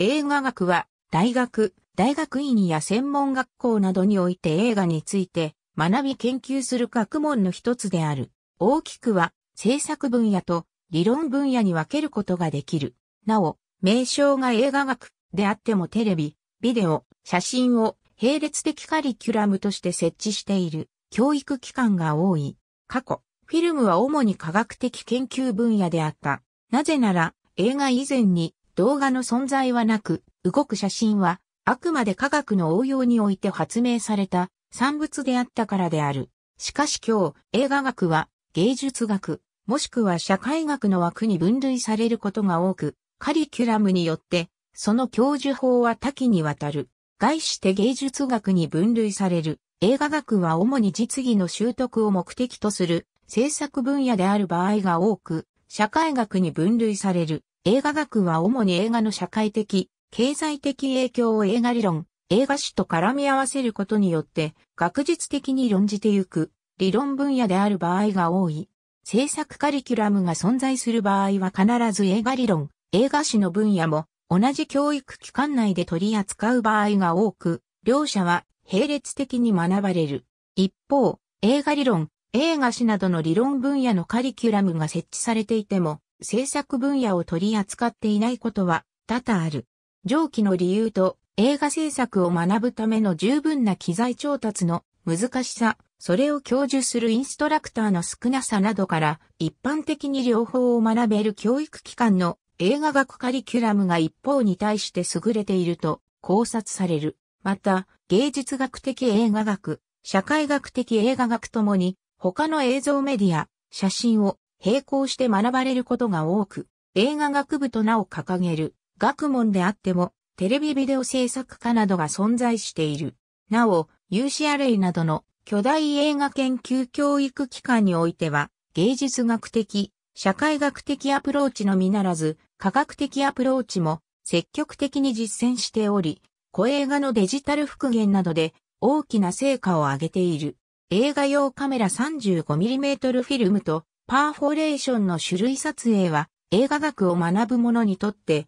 映画学は、大学、大学院や専門学校などにおいて映画について学び研究する学問の一つである。大きくは、制作分野と理論分野に分けることができる。なお、名称が映画学であってもテレビ、ビデオ、写真を並列的カリキュラムとして設置している教育機関が多い。過去、フィルムは主に科学的研究分野であった。なぜなら、映画以前に動画の存在はなく、動く写真は、あくまで科学の応用において発明された産物であったからである。しかし今日、映画学は芸術学、もしくは社会学の枠に分類されることが多く、カリキュラムによって、その教授法は多岐にわたる。概して芸術学に分類される。映画学は主に実技の習得を目的とする制作分野である場合が多く、社会学に分類される。映画学は主に映画の社会的、経済的影響を映画理論、映画史と絡み合わせることによって、学術的に論じてゆく、理論分野である場合が多い。制作カリキュラムが存在する場合は必ず映画理論、映画史の分野も同じ教育機関内で取り扱う場合が多く、両者は並列的に学ばれる。一方、映画理論、映画史などの理論分野のカリキュラムが設置されていても、制作分野を取り扱っていないことは多々ある。上記の理由と映画制作を学ぶための十分な機材調達の難しさ、それを教授するインストラクターの少なさなどから一般的に両方を学べる教育機関の映画学カリキュラムが一方に対して優れていると考察される。また、芸術学的映画学、社会学的映画学ともに他の映像メディア、写真を並行して学ばれることが多く、映画学部と名を掲げる学問であっても、テレビビデオ制作家などが存在している。なお、u c r a などの巨大映画研究教育機関においては、芸術学的、社会学的アプローチのみならず、科学的アプローチも積極的に実践しており、小映画のデジタル復元などで大きな成果を上げている。映画用カメラ 35mm フィルムとパーフォレーションの種類撮影は映画学を学ぶ者にとって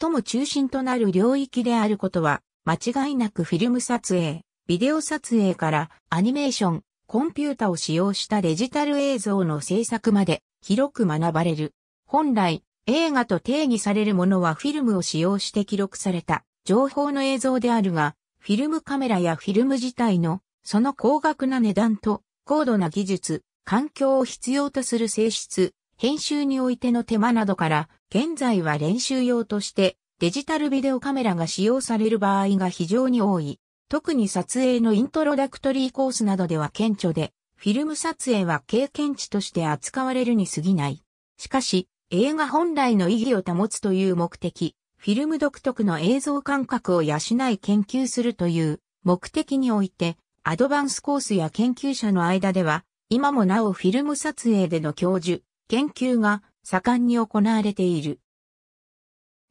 最も中心となる領域であることは間違いなくフィルム撮影、ビデオ撮影からアニメーション、コンピュータを使用したデジタル映像の制作まで広く学ばれる。本来、映画と定義されるものはフィルムを使用して記録された情報の映像であるが、フィルムカメラやフィルム自体のその高額な値段と高度な技術、環境を必要とする性質、編集においての手間などから、現在は練習用としてデジタルビデオカメラが使用される場合が非常に多い。特に撮影のイントロダクトリーコースなどでは顕著で、フィルム撮影は経験値として扱われるに過ぎない。しかし、映画本来の意義を保つという目的、フィルム独特の映像感覚を養い研究するという目的において、アドバンスコースや研究者の間では、今もなおフィルム撮影での教授、研究が盛んに行われている。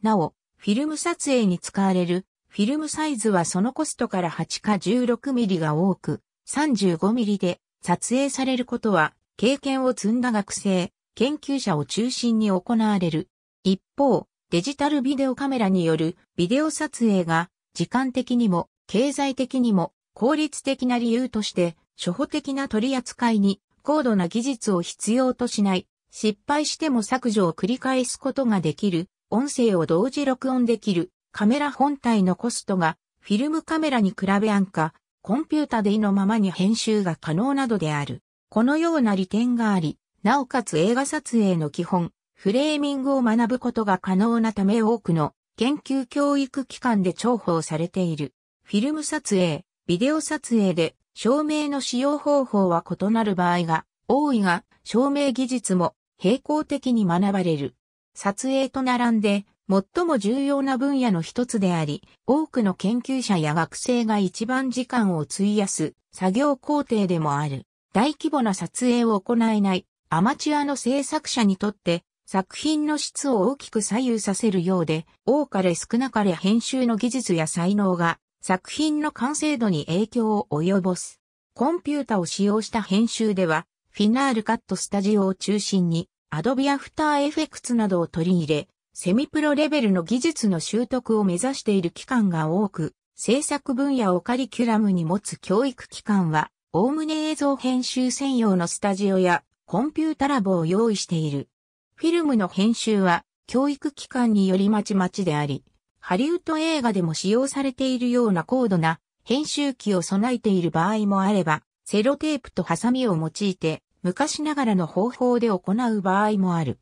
なお、フィルム撮影に使われるフィルムサイズはそのコストから8か16ミリが多く、35ミリで撮影されることは経験を積んだ学生、研究者を中心に行われる。一方、デジタルビデオカメラによるビデオ撮影が時間的にも経済的にも効率的な理由として初歩的な取り扱いに高度な技術を必要としない、失敗しても削除を繰り返すことができる、音声を同時録音できる、カメラ本体のコストがフィルムカメラに比べ安価、コンピュータで意のままに編集が可能などである。このような利点があり、なおかつ映画撮影の基本、フレーミングを学ぶことが可能なため多くの研究教育機関で重宝されている。フィルム撮影、ビデオ撮影で照明の使用方法は異なる場合が多いが、照明技術も並行的に学ばれる。撮影と並んで、最も重要な分野の一つであり、多くの研究者や学生が一番時間を費やす作業工程でもある。大規模な撮影を行えないアマチュアの制作者にとって作品の質を大きく左右させるようで、多かれ少なかれ編集の技術や才能が作品の完成度に影響を及ぼす。コンピュータを使用した編集では、フィナールカットスタジオを中心に、アドビアフターエフェクツなどを取り入れ、セミプロレベルの技術の習得を目指している機関が多く、制作分野をカリキュラムに持つ教育機関は、おおむね映像編集専用のスタジオやコンピュータラボを用意している。フィルムの編集は教育機関によりまちまちであり、ハリウッド映画でも使用されているような高度な編集機を備えている場合もあれば、セロテープとハサミを用いて昔ながらの方法で行う場合もある。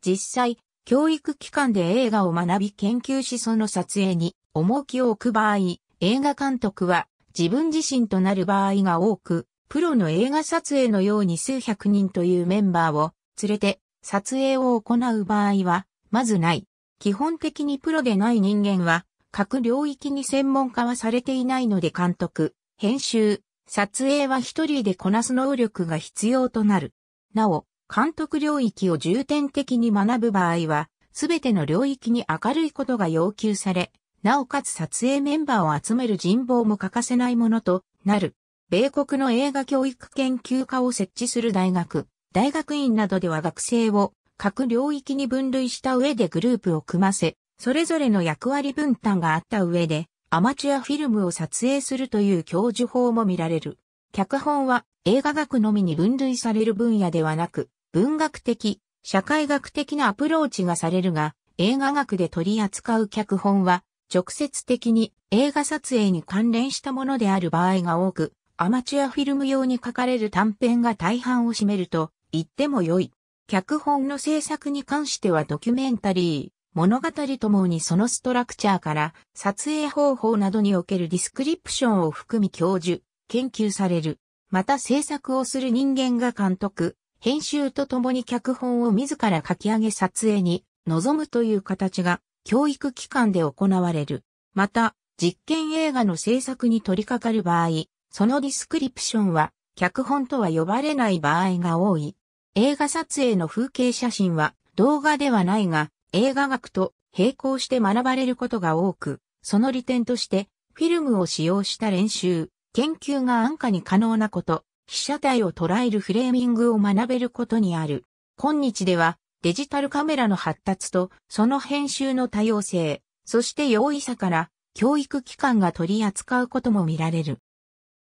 実際、教育機関で映画を学び研究しその撮影に重きを置く場合、映画監督は自分自身となる場合が多く、プロの映画撮影のように数百人というメンバーを連れて撮影を行う場合は、まずない。基本的にプロでない人間は、各領域に専門家はされていないので監督、編集、撮影は一人でこなす能力が必要となる。なお、監督領域を重点的に学ぶ場合は、すべての領域に明るいことが要求され、なおかつ撮影メンバーを集める人望も欠かせないものとなる。米国の映画教育研究科を設置する大学、大学院などでは学生を各領域に分類した上でグループを組ませ、それぞれの役割分担があった上で、アマチュアフィルムを撮影するという教授法も見られる。脚本は映画学のみに分類される分野ではなく、文学的、社会学的なアプローチがされるが、映画学で取り扱う脚本は、直接的に映画撮影に関連したものである場合が多く、アマチュアフィルム用に書かれる短編が大半を占めると言っても良い。脚本の制作に関してはドキュメンタリー、物語ともにそのストラクチャーから撮影方法などにおけるディスクリプションを含み教授、研究される。また制作をする人間が監督、編集とともに脚本を自ら書き上げ撮影に臨むという形が教育機関で行われる。また、実験映画の制作に取り掛かる場合、そのディスクリプションは脚本とは呼ばれない場合が多い。映画撮影の風景写真は動画ではないが映画学と並行して学ばれることが多く、その利点としてフィルムを使用した練習、研究が安価に可能なこと、被写体を捉えるフレーミングを学べることにある。今日ではデジタルカメラの発達とその編集の多様性、そして容易さから教育機関が取り扱うことも見られる。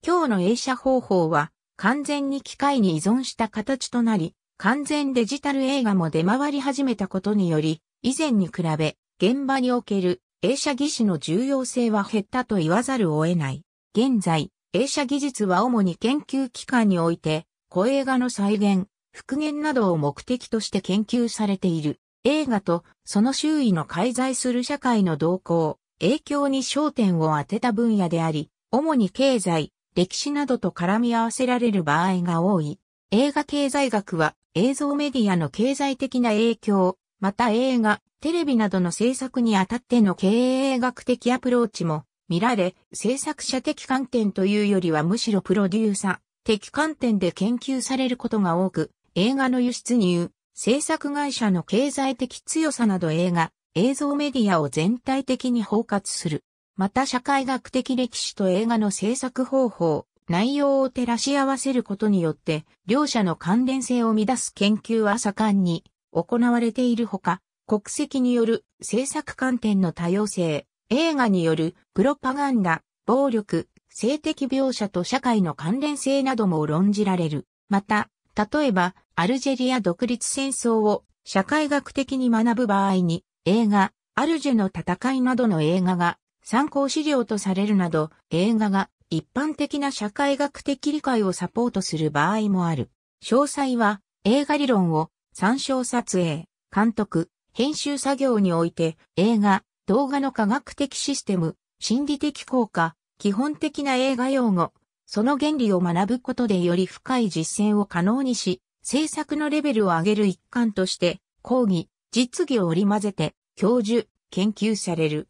今日の映写方法は完全に機械に依存した形となり、完全デジタル映画も出回り始めたことにより、以前に比べ、現場における映写技師の重要性は減ったと言わざるを得ない。現在、映写技術は主に研究機関において、小映画の再現、復元などを目的として研究されている。映画とその周囲の介在する社会の動向、影響に焦点を当てた分野であり、主に経済、歴史などと絡み合わせられる場合が多い。映画経済学は映像メディアの経済的な影響、また映画、テレビなどの制作にあたっての経営学的アプローチも見られ、制作者的観点というよりはむしろプロデューサー的観点で研究されることが多く、映画の輸出入、制作会社の経済的強さなど映画、映像メディアを全体的に包括する。また社会学的歴史と映画の制作方法、内容を照らし合わせることによって、両者の関連性を乱す研究は盛んに行われているほか、国籍による制作観点の多様性、映画によるプロパガンダ、暴力、性的描写と社会の関連性なども論じられる。また、例えば、アルジェリア独立戦争を社会学的に学ぶ場合に、映画、アルジェの戦いなどの映画が参考資料とされるなど、映画が一般的な社会学的理解をサポートする場合もある。詳細は映画理論を参照撮影、監督、編集作業において映画、動画の科学的システム、心理的効果、基本的な映画用語、その原理を学ぶことでより深い実践を可能にし、制作のレベルを上げる一環として、講義、実技を織り交ぜて、教授、研究される。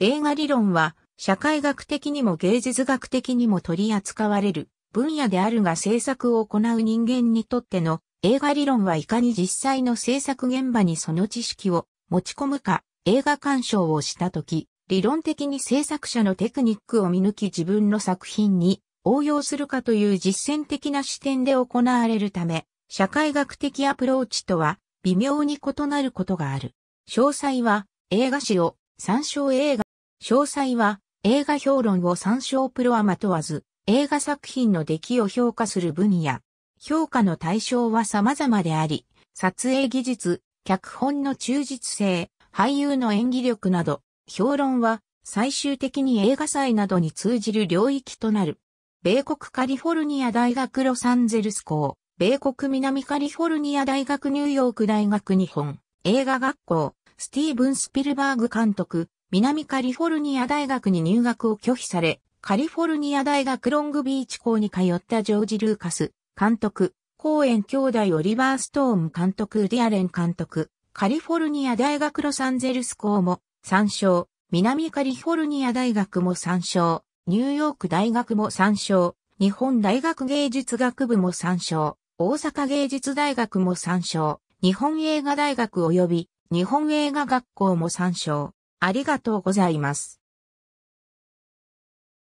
映画理論は社会学的にも芸術学的にも取り扱われる分野であるが制作を行う人間にとっての映画理論はいかに実際の制作現場にその知識を持ち込むか映画鑑賞をしたとき、理論的に制作者のテクニックを見抜き自分の作品に応用するかという実践的な視点で行われるため、社会学的アプローチとは微妙に異なることがある。詳細は映画史を参照映画詳細は映画評論を参照プロアマ問わず、映画作品の出来を評価する分野。評価の対象は様々であり、撮影技術、脚本の忠実性、俳優の演技力など、評論は最終的に映画祭などに通じる領域となる。米国カリフォルニア大学ロサンゼルス校、米国南カリフォルニア大学ニューヨーク大学日本、映画学校、スティーブン・スピルバーグ監督、南カリフォルニア大学に入学を拒否され、カリフォルニア大学ロングビーチ校に通ったジョージ・ルーカス、監督、公園兄弟オリバー・ストーン監督、ディアレン監督、カリフォルニア大学ロサンゼルス校も参照、南カリフォルニア大学も参照、ニューヨーク大学も参照、日本大学芸術学部も参照、大阪芸術大学も参照、日本映画大学及び日本映画学校も参照。ありがとうございます。